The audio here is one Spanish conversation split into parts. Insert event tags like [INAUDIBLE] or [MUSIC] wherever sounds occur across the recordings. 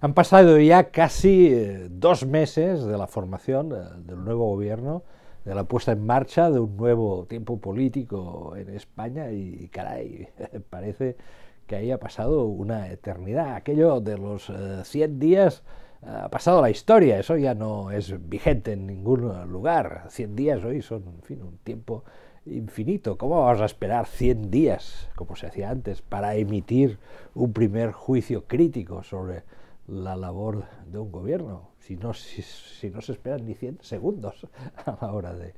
Han pasado ya casi eh, dos meses de la formación eh, del nuevo gobierno, de la puesta en marcha de un nuevo tiempo político en España y, caray, [LAUGHS] parece que ahí ha pasado una eternidad. Aquello de los 100 eh, días ha pasado la historia, eso ya no es vigente en ningún lugar. 100 días hoy son, fin, un tiempo infinito. ¿Cómo vas a esperar 100 días, como se hacía antes, para emitir un primer juicio crítico sobre la labor de un gobierno, si no, si, no se esperan ni 100 segundos [LAUGHS] a la hora de,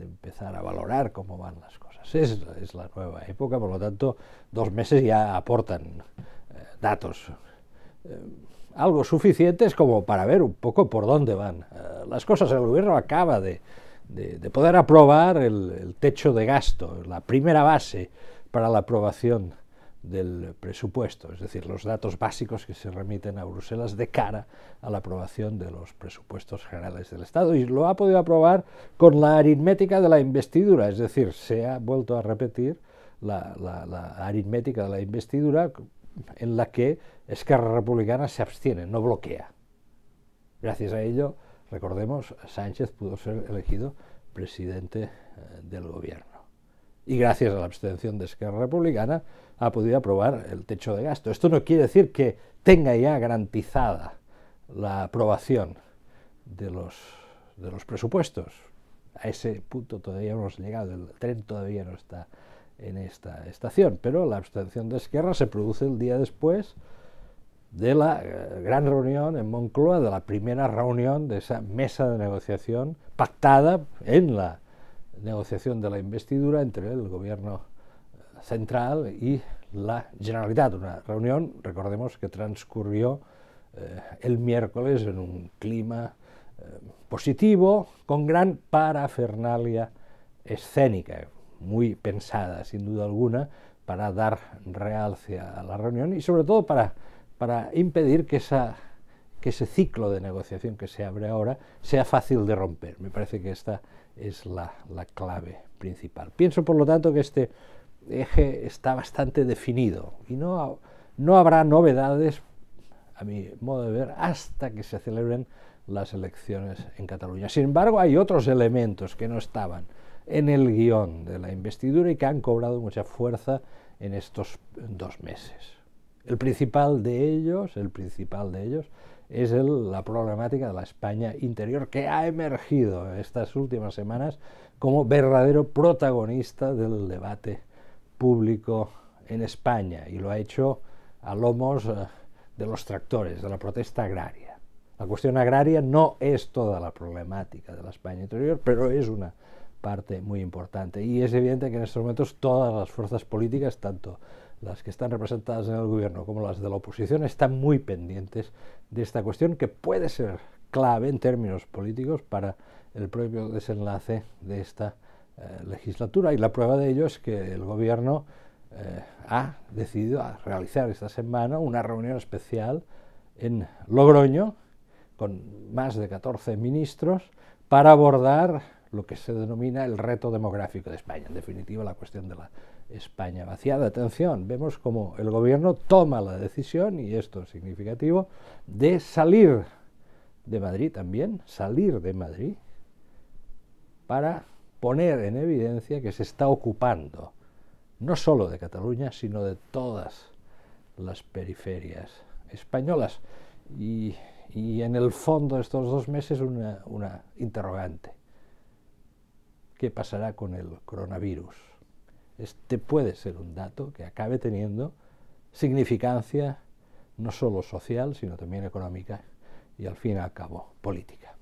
empezar a valorar cómo van las cosas. Es, la nueva época, por lo tanto, dos meses ya aportan eh, datos. Eh, algo suficientes como para ver un poco por dónde van eh, las cosas. El gobierno acaba de, poder aprobar el, techo de gasto, la primera base para la aprobación del presupuesto, es decir, los datos básicos que se remiten a Bruselas de cara a la aprobación de los presupuestos generales del Estado. Y lo ha podido aprobar con la aritmética de la investidura, es decir, se ha vuelto a repetir la, aritmética de la investidura en la que Esquerra Republicana se abstiene, no bloquea. Gracias a ello, recordemos, Sánchez pudo ser elegido presidente eh, del gobierno y gracias a la abstención de Esquerra Republicana ha podido aprobar el techo de gasto. Esto no quiere decir que tenga ya garantizada la aprobación de los, de los presupuestos. A ese punto todavía hemos llegado, el tren todavía no está en esta estación, pero la abstención de Esquerra se produce el día después de la eh, gran reunión en Moncloa, de la primera reunión de esa mesa de negociación pactada en la negociación de la investidura entre el gobierno central y la Generalitat, una reunión, recordemos, que transcurrió eh, el miércoles en un clima eh, positivo, con gran parafernalia escénica, muy pensada, sin duda alguna, para dar realce a la reunión y sobre todo para, para impedir que esa que ese ciclo de negociación que se abre ahora sea fácil de romper. Me parece que esta es la, clave principal. Pienso, por lo tanto, que este eje está bastante definido y no, no habrá novedades, a mi modo de ver, hasta que se celebren las elecciones en Cataluña. Sin embargo, hay otros elementos que no estaban en el guión de la investidura y que han cobrado mucha fuerza en estos dos meses. El principal de ellos, el principal de ellos, es la problemática de la España interior que ha emergido estas últimas semanas como verdadero protagonista del debate público en España y lo ha hecho a lomos eh, de los tractores, de la protesta agraria. La cuestión agraria no es toda la problemática de la España interior, pero es una parte muy importante y es evidente que en estos momentos todas las fuerzas políticas, tanto las que están representadas en el gobierno como las de la oposición, están muy pendientes de esta cuestión que puede ser clave en términos políticos para el propio desenlace de esta eh, legislatura. Y la prueba de ello es que el gobierno eh, ha decidido realizar esta semana una reunión especial en Logroño con más de 14 ministros para abordar lo que se denomina el reto demográfico de España, en definitiva la cuestión de la España vaciada. Atención, vemos como el gobierno toma la decisión, y esto es significativo, de salir de Madrid también, salir de Madrid, para poner en evidencia que se está ocupando no solo de Cataluña, sino de todas las periferias españolas. Y, en el fondo de estos dos meses una interrogante. ¿Qué pasará con el coronavirus? este puede ser un dato que acabe teniendo significancia no solo social, sino también económica y al fin y al cabo política.